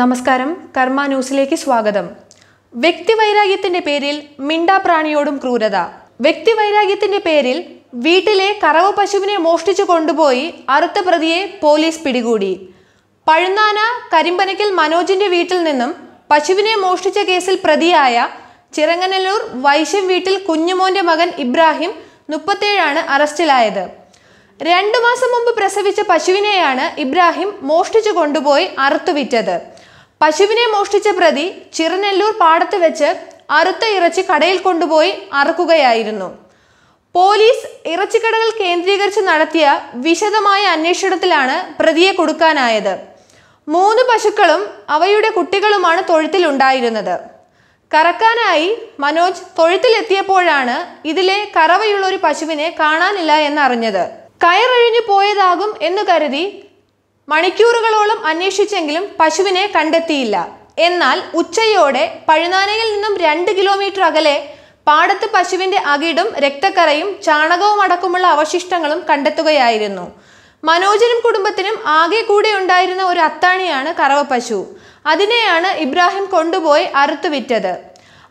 നമസ്കാരം കർമ്മ ന്യൂസിലേക്ക് സ്വാഗതം വ്യക്തിവൈരാഗ്യത്തിന്റെ പേരിൽ മിണ്ടാപ്രാണിയോടും പ്രാണിയോടും ക്രൂരത വ്യക്തിവൈരാഗ്യത്തിന്റെ പേരിൽ വീട്ടിലെ കറവ് പശുവിനെ മോഷ്ടിച്ചു കൊണ്ടുപോയി അറുത്ത പ്രതിയെ പോലീസ് പിടികൂടി പഴുന്നാന കരിമ്പനക്കിൽ മനോജിന്റെ വീട്ടിൽ നിന്നും പശുവിനെ മോഷ്ടിച്ച കേസിൽ പ്രതിയായ ചിറങ്ങനല്ലൂർ വൈശ്യം വീട്ടിൽ കുഞ്ഞുമോന്റെ മകൻ ഇബ്രാഹിം മുപ്പത്തേഴാണ് അറസ്റ്റിലായത് രണ്ടു മാസം മുമ്പ് പ്രസവിച്ച പശുവിനെയാണ് ഇബ്രാഹിം മോഷ്ടിച്ചു കൊണ്ടുപോയി അറുത്തുവിറ്റത് പശുവിനെ മോഷ്ടിച്ച പ്രതി ചിറനെല്ലൂർ പാടത്ത് വെച്ച് അറുത്ത ഇറച്ചി കടയിൽ കൊണ്ടുപോയി അറക്കുകയായിരുന്നു പോലീസ് ഇറച്ചിക്കടകൾ കേന്ദ്രീകരിച്ച് നടത്തിയ വിശദമായ അന്വേഷണത്തിലാണ് പ്രതിയെ കൊടുക്കാനായത് മൂന്ന് പശുക്കളും അവയുടെ കുട്ടികളുമാണ് തൊഴുത്തിലുണ്ടായിരുന്നത് കറക്കാനായി മനോജ് തൊഴുത്തിലെത്തിയപ്പോഴാണ് ഇതിലെ കറവയുള്ള ഒരു പശുവിനെ കാണാനില്ല എന്നറിഞ്ഞത് കയറഴിഞ്ഞു പോയതാകും എന്ന് കരുതി മണിക്കൂറുകളോളം അന്വേഷിച്ചെങ്കിലും പശുവിനെ കണ്ടെത്തിയില്ല എന്നാൽ ഉച്ചയോടെ പഴുനാനയിൽ നിന്നും രണ്ട് കിലോമീറ്റർ അകലെ പാടത്ത് പശുവിന്റെ അകിടും രക്തക്കറയും ചാണകവും അടക്കമുള്ള അവശിഷ്ടങ്ങളും കണ്ടെത്തുകയായിരുന്നു മനോജനും കുടുംബത്തിനും ആകെ കൂടെ ഉണ്ടായിരുന്ന ഒരു അത്താണിയാണ് കറവ പശു അതിനെയാണ് ഇബ്രാഹിം കൊണ്ടുപോയി അറുത്തുവിറ്റത്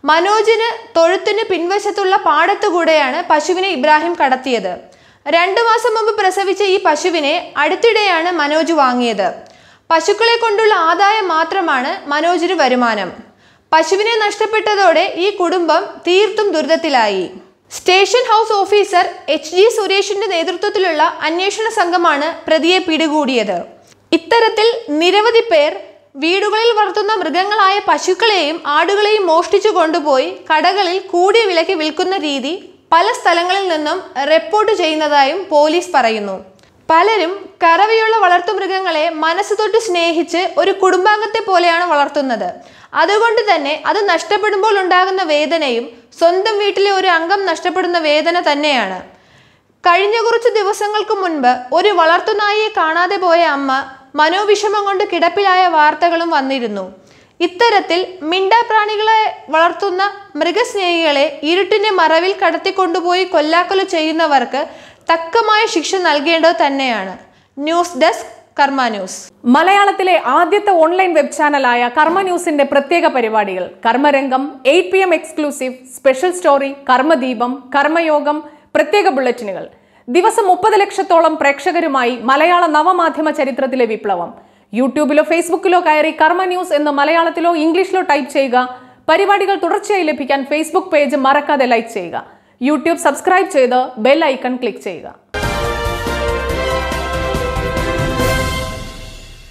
മനോജിന് തൊഴുത്തിന് പിൻവശത്തുള്ള പാടത്തുകൂടെയാണ് പശുവിനെ ഇബ്രാഹിം കടത്തിയത് രണ്ടു മാസം മുമ്പ് പ്രസവിച്ച ഈ പശുവിനെ അടുത്തിടെയാണ് മനോജ് വാങ്ങിയത് പശുക്കളെ കൊണ്ടുള്ള ആദായം മാത്രമാണ് മനോജിന് വരുമാനം പശുവിനെ നഷ്ടപ്പെട്ടതോടെ ഈ കുടുംബം തീർത്തും ദുരിതത്തിലായി station house officer H G സുരേഷിന്റെ നേതൃത്വത്തിലുള്ള അന്വേഷണ സംഘമാണ് പ്രതിയെ പിടികൂടിയത് ഇത്തരത്തിൽ നിരവധി പേർ വീടുകളിൽ വളർത്തുന്ന മൃഗങ്ങളായ പശുക്കളെയും ആടുകളെയും മോഷ്ടിച്ചു കൊണ്ടുപോയി കടകളിൽ കൂടിയ വിലയ്ക്ക് വിൽക്കുന്ന രീതി പല സ്ഥലങ്ങളിൽ നിന്നും റിപ്പോർട്ട് ചെയ്യുന്നതായും പോലീസ് പറയുന്നു പലരും വളർത്തു വളർത്തുമൃഗങ്ങളെ മനസ്സ് തൊട്ട് സ്നേഹിച്ച് ഒരു കുടുംബാംഗത്തെ പോലെയാണ് വളർത്തുന്നത് അതുകൊണ്ട് തന്നെ അത് നഷ്ടപ്പെടുമ്പോൾ ഉണ്ടാകുന്ന വേദനയും സ്വന്തം വീട്ടിലെ ഒരു അംഗം നഷ്ടപ്പെടുന്ന വേദന തന്നെയാണ് കഴിഞ്ഞ കുറച്ച് ദിവസങ്ങൾക്ക് മുൻപ് ഒരു വളർത്തുനായിയെ കാണാതെ പോയ അമ്മ മനോവിഷമം കൊണ്ട് കിടപ്പിലായ വാർത്തകളും വന്നിരുന്നു ഇത്തരത്തിൽ മിണ്ടാപ്രാണികളെ വളർത്തുന്ന മൃഗസ്നേഹികളെ ഇരുട്ടിന്റെ മറവിൽ കടത്തിക്കൊണ്ടുപോയി കൊല്ലാക്കൊല ചെയ്യുന്നവർക്ക് തക്കമായ ശിക്ഷ നൽകേണ്ടത് തന്നെയാണ് ന്യൂസ് ഡെസ്ക് കർമ്മ ന്യൂസ് മലയാളത്തിലെ ആദ്യത്തെ ഓൺലൈൻ വെബ് ചാനലായ കർമ്മ ന്യൂസിന്റെ പ്രത്യേക പരിപാടികൾ കർമ്മരംഗം eight P M exclusive special story കർമ്മദീപം കർമ്മയോഗം പ്രത്യേക ബുള്ളറ്റിനുകൾ ദിവസം മുപ്പത് ലക്ഷത്തോളം പ്രേക്ഷകരുമായി മലയാള നവമാധ്യമ ചരിത്രത്തിലെ വിപ്ലവം യൂട്യൂബിലോ ഫേസ്ബുക്കിലോ കയറി കർമ്മ ന്യൂസ് എന്ന് മലയാളത്തിലോ ഇംഗ്ലീഷിലോ ടൈപ്പ് ചെയ്യുക പരിപാടികൾ തുടർച്ചയായി ലഭിക്കാൻ ഫേസ്ബുക്ക് പേജ് മറക്കാതെ ലൈക്ക് ചെയ്യുക യൂട്യൂബ് സബ്സ്ക്രൈബ് ചെയ്ത് ബെൽ ഐക്കൺ ക്ലിക്ക് ചെയ്യുക